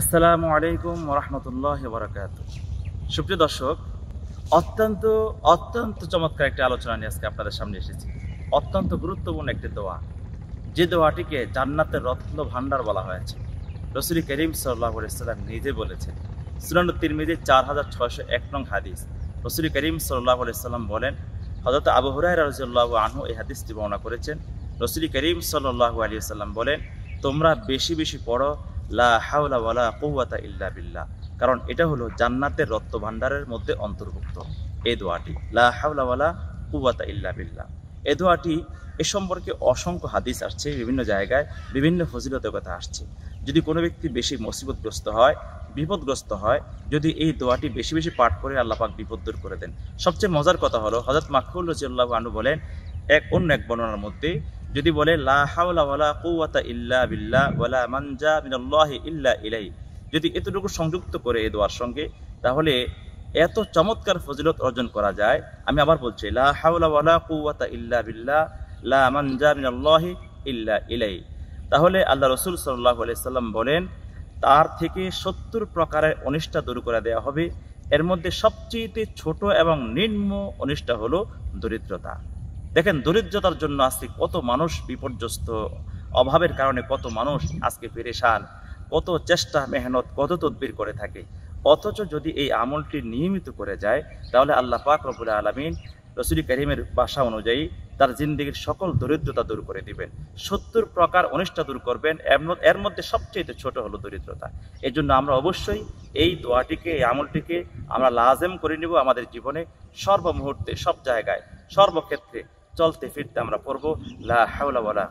আসসালামু আলাইকুম রহমতুল্লাহ বরাকাত সুপ্রিয় দর্শক অত্যন্ত অত্যন্ত চমৎকার একটি আলোচনা নিয়ে আজকে আপনাদের সামনে এসেছি অত্যন্ত গুরুত্বপূর্ণ একটি দোয়া যে দোয়াটিকে জান্নাতের রত্ন ভাণ্ডার বলা হয়েছে রসুল করিম সাল্লাহ ইসলাম নিজে বলেছেন সুনানুদ্দিন মিজির চার হাজার ছয়শো এক নং হাদিস রসুল করিম সাল্লাহ সাল্লাম বলেন হজরত আবু হুরাই রাজুল্লাহ আনহু এই হাদিসটি বর্ণনা করেছেন রসুল করিম সাল্লাহ আলী সাল্লাম বলেন তোমরা বেশি বেশি পড়ো লা ইল্লা কারণ এটা হলো জান্নাতের রক্ত ভাণ্ডারের মধ্যে অন্তর্ভুক্ত এই দোয়াটি লা কুয়াতা ইল্লা বিল্লাহ এ দোয়াটি এ সম্পর্কে অসংখ্য হাদিস আসছে বিভিন্ন জায়গায় বিভিন্ন ফজিলতের কথা আসছে যদি কোনো ব্যক্তি বেশি মুসিবতগ্রস্ত হয় বিপদগ্রস্ত হয় যদি এই দোয়াটি বেশি বেশি পাঠ করে আল্লাপাক বিপদ দূর করে দেন সবচেয়ে মজার কথা হলো হজরত মাকুল রজিউল্লাহ আনু বলেন এক অন্য এক বর্ণনার মধ্যে যদি বলে লা ইল্লা বিল্লাহ ইল্লা যদি এতটুকু সংযুক্ত করে এ দোয়ার সঙ্গে তাহলে এত চমৎকার ফজিলত অর্জন করা যায় আমি আবার বলছি লা ইল্লা বিল্লাহ লা মানজা ইল্লা ইলাই তাহলে আল্লাহ রসুল সাল্লাহ সাল্লাম বলেন তার থেকে সত্তর প্রকারের অনিষ্ঠা দূর করে দেওয়া হবে এর মধ্যে সবচেয়ে ছোট এবং নিম্ন অনিষ্ঠা হলো দরিদ্রতা দেখেন দরিদ্রতার জন্য আজকে কত মানুষ বিপর্যস্ত অভাবের কারণে কত মানুষ আজকে পেরেশান কত চেষ্টা মেহনত কত তদবির করে থাকে অথচ যদি এই আমলটি নিয়মিত করে যায় তাহলে আল্লাহ পাক রবুল আলমিন রসুল করিমের বাসা অনুযায়ী তার জিন্দগির সকল দরিদ্রতা দূর করে দিবেন সত্তর প্রকার অনিষ্ঠা দূর করবেন এর মধ্যে সবচেয়ে ছোট হলো দরিদ্রতা এই জন্য আমরা অবশ্যই এই দোয়াটিকে এই আমলটিকে আমরা লাজেম করে নিব আমাদের জীবনে সর্বমুহূর্তে সব জায়গায় সর্বক্ষেত্রে চলতে ফিরতে আমরা পড়বো লা হাওলা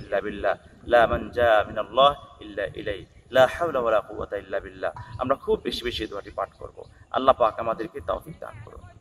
ইল্লা বিল্লা লা মান জা মিনাল্লাহ ইল্লা ইলাই লা হাওলা ইল্লা বিল্লা আমরা খুব বেশি বেশি দোয়াটি পাঠ করব আল্লাহ পাক আমাদেরকে তাও দান করুন